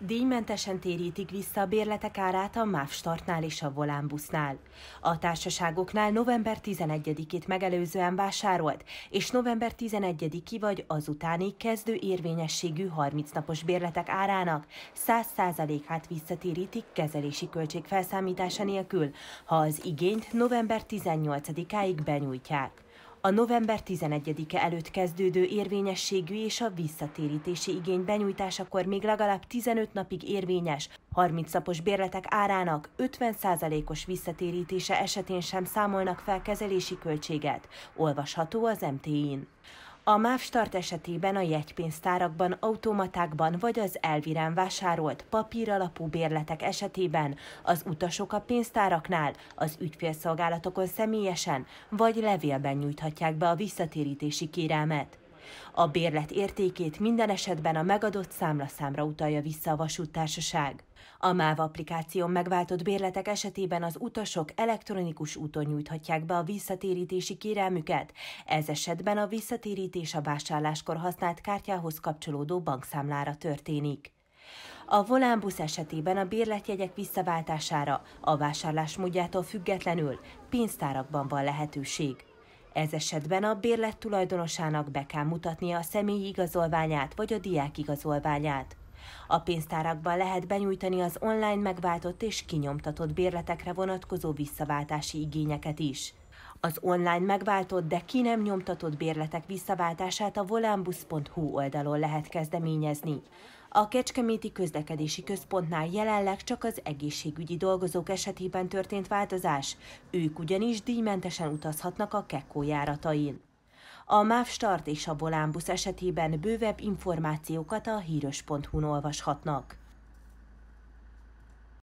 Díjmentesen térítik vissza a bérletek árát a MÁV startnál és a Volán busznál. A társaságoknál november 11-ét megelőzően vásárolt, és november 11-i vagy azutáni kezdő érvényességű 30 napos bérletek árának 100%-át visszatérítik kezelési költség felszámítása nélkül, ha az igényt november 18-áig benyújtják. A november 11-e előtt kezdődő érvényességű és a visszatérítési igény benyújtásakor még legalább 15 napig érvényes, 30 napos bérletek árának 50%-os visszatérítése esetén sem számolnak fel kezelési költséget, olvasható az MTI. n a MÁV Start esetében a jegypénztárakban, automatákban vagy az elvirán vásárolt papír alapú bérletek esetében az utasok a pénztáraknál, az ügyfélszolgálatokon személyesen vagy levélben nyújthatják be a visszatérítési kérelmet. A bérlet értékét minden esetben a megadott számlaszámra utalja vissza a vasúttársaság. A MÁV applikáción megváltott bérletek esetében az utasok elektronikus úton nyújthatják be a visszatérítési kérelmüket, ez esetben a visszatérítés a vásárláskor használt kártyához kapcsolódó bankszámlára történik. A volánbusz esetében a bérletjegyek visszaváltására a vásárlás módjától függetlenül pénztárakban van lehetőség. Ez esetben a bérlet tulajdonosának be kell mutatnia a személyi igazolványát vagy a diák igazolványát. A pénztárakban lehet benyújtani az online megváltott és kinyomtatott bérletekre vonatkozó visszaváltási igényeket is. Az online megváltott, de ki nem nyomtatott bérletek visszaváltását a volánbusz.hu oldalon lehet kezdeményezni. A Kecskeméti Közlekedési Központnál jelenleg csak az egészségügyi dolgozók esetében történt változás, ők ugyanis díjmentesen utazhatnak a Kekkó járatain. A MÁV Start és a Volánbusz esetében bővebb információkat a hírös.hu-n olvashatnak.